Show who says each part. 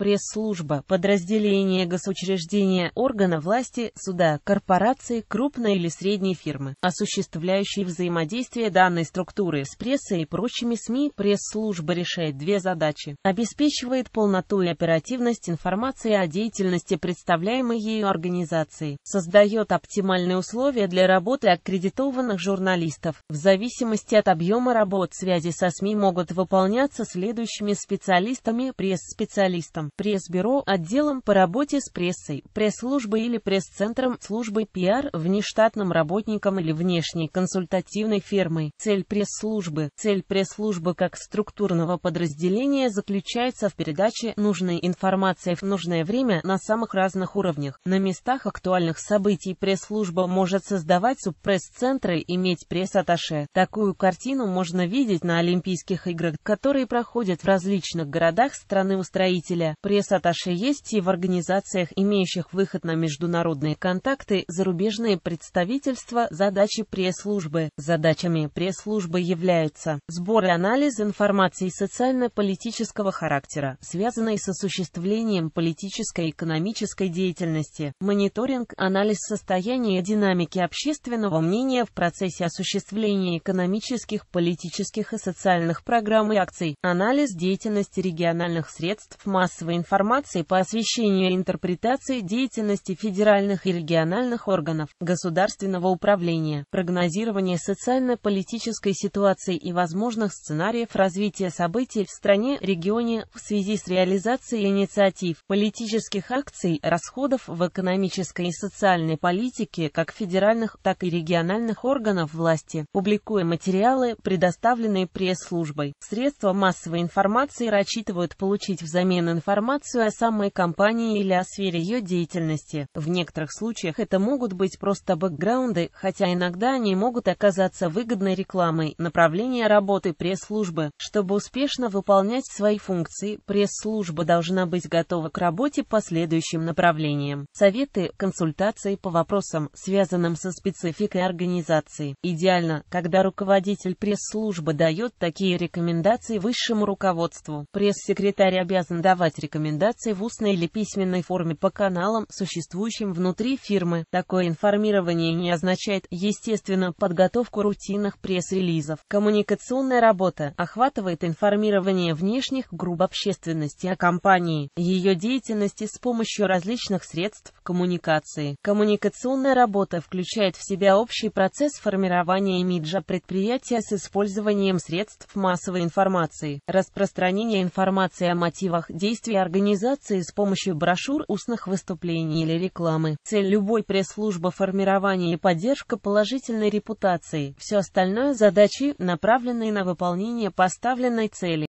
Speaker 1: пресс-служба, подразделение госучреждения, органа власти, суда, корпорации, крупной или средней фирмы, осуществляющей взаимодействие данной структуры с прессой и прочими СМИ, пресс-служба решает две задачи. Обеспечивает полноту и оперативность информации о деятельности представляемой ею организации, создает оптимальные условия для работы аккредитованных журналистов. В зависимости от объема работ связи со СМИ могут выполняться следующими специалистами, пресс-специалистом, отделом, пресс-бюро, отделом по работе с прессой, пресс-службой или пресс-центром, службой пиар, внештатным работником или внешней консультативной фирмой. Цель пресс-службы Цель пресс-службы как структурного подразделения заключается в передаче нужной информации в нужное время на самых разных уровнях. На местах актуальных событий пресс-служба может создавать субпресс-центры, иметь пресс-атташе. Такую картину можно видеть на Олимпийских играх, которые проходят в различных городах страны-устроителя. Пресс-атташе есть и в организациях, имеющих выход на международные контакты, зарубежные представительства, задачи пресс-службы. Задачами пресс-службы являются сбор и анализ информации социально-политического характера, связанной с осуществлением политической и экономической деятельности, мониторинг, анализ состояния и динамики общественного мнения в процессе осуществления экономических, политических и социальных программ и акций, анализ деятельности региональных средств массовой качества информации по освещению и интерпретации деятельности федеральных и региональных органов государственного управления, прогнозирование социально-политической ситуации и возможных сценариев развития событий в стране, регионе в связи с реализацией инициатив, политических акций, расходов в экономической и социальной политике как федеральных, так и региональных органов власти, публикуя материалы, предоставленные пресс-службой. Средства массовой информации рассчитывают получить взамен информацию информацию о самой компании или о сфере ее деятельности. В некоторых случаях это могут быть просто бэкграунды, хотя иногда они могут оказаться выгодной рекламой. Направление работы пресс-службы. Чтобы успешно выполнять свои функции, пресс-служба должна быть готова к работе по следующим направлениям. Советы, консультации по вопросам, связанным со спецификой организации. Идеально, когда руководитель пресс-службы дает такие рекомендации высшему руководству. Пресс-секретарь обязан давать рекомендаций в устной или письменной форме по каналам, существующим внутри фирмы. Такое информирование не означает, естественно, подготовку рутинных пресс-релизов. Коммуникационная работа охватывает информирование внешних групп общественности о компании, ее деятельности с помощью различных средств коммуникации. Коммуникационная работа включает в себя общий процесс формирования имиджа предприятия с использованием средств массовой информации, распространение информации о мотивах действий действий организации с помощью брошюр, устных выступлений или рекламы. Цель любой пресс-службы – формирование и поддержка положительной репутации. Все остальное – задачи, направленные на выполнение поставленной цели.